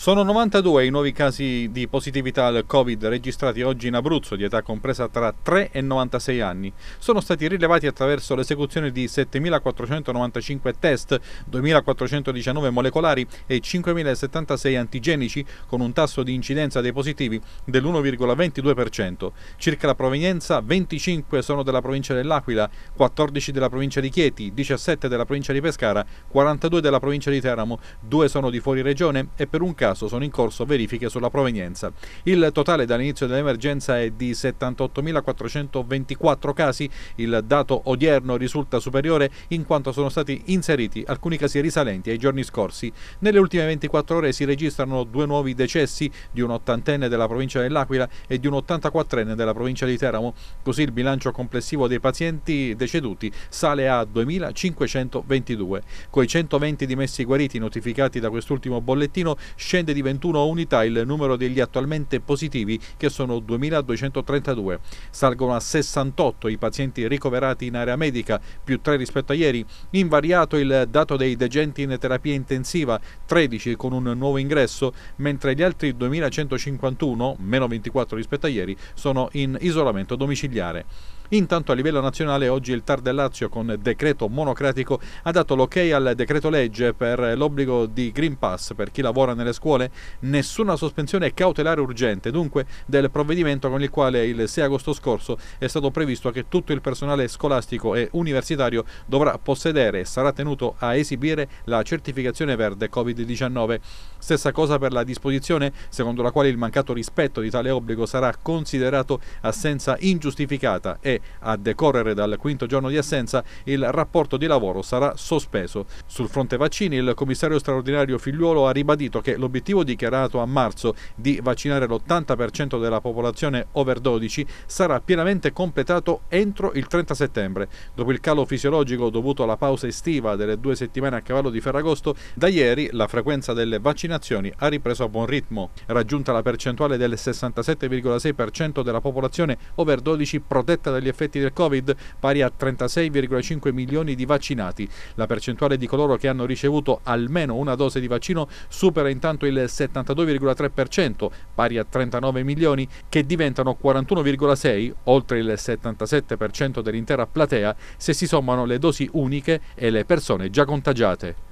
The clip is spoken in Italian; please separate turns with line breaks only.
Sono 92 i nuovi casi di positività al Covid registrati oggi in Abruzzo, di età compresa tra 3 e 96 anni. Sono stati rilevati attraverso l'esecuzione di 7.495 test, 2.419 molecolari e 5.076 antigenici, con un tasso di incidenza dei positivi dell'1,22%. Circa la provenienza, 25 sono della provincia dell'Aquila, 14 della provincia di Chieti, 17 della provincia di Pescara, 42 della provincia di Teramo, 2 sono di fuori regione e per un caso caso sono in corso verifiche sulla provenienza. Il totale dall'inizio dell'emergenza è di 78.424 casi. Il dato odierno risulta superiore in quanto sono stati inseriti alcuni casi risalenti ai giorni scorsi. Nelle ultime 24 ore si registrano due nuovi decessi di un ottantenne della provincia dell'Aquila e di un 84enne della provincia di Teramo. Così il bilancio complessivo dei pazienti deceduti sale a 2.522. Coi 120 dimessi guariti notificati da quest'ultimo bollettino scende scende di 21 unità il numero degli attualmente positivi che sono 2.232. Salgono a 68 i pazienti ricoverati in area medica, più 3 rispetto a ieri. Invariato il dato dei degenti in terapia intensiva, 13 con un nuovo ingresso, mentre gli altri 2.151, meno 24 rispetto a ieri, sono in isolamento domiciliare. Intanto a livello nazionale oggi il Tar del Lazio con decreto monocratico ha dato l'ok al decreto legge per l'obbligo di Green Pass per chi lavora nelle scuole, nessuna sospensione cautelare urgente dunque del provvedimento con il quale il 6 agosto scorso è stato previsto che tutto il personale scolastico e universitario dovrà possedere e sarà tenuto a esibire la certificazione verde Covid-19. Stessa cosa per la disposizione secondo la quale il mancato rispetto di tale obbligo sarà considerato assenza ingiustificata e a decorrere dal quinto giorno di assenza il rapporto di lavoro sarà sospeso. Sul fronte vaccini il commissario straordinario Figliuolo ha ribadito che l'obiettivo dichiarato a marzo di vaccinare l'80% della popolazione over 12 sarà pienamente completato entro il 30 settembre. Dopo il calo fisiologico dovuto alla pausa estiva delle due settimane a cavallo di Ferragosto, da ieri la frequenza delle vaccinazioni ha ripreso a buon ritmo, raggiunta la percentuale del 67,6% della popolazione over 12 protetta dagli effetti del Covid, pari a 36,5 milioni di vaccinati. La percentuale di coloro che hanno ricevuto almeno una dose di vaccino supera intanto il 72,3%, pari a 39 milioni, che diventano 41,6, oltre il 77% dell'intera platea, se si sommano le dosi uniche e le persone già contagiate.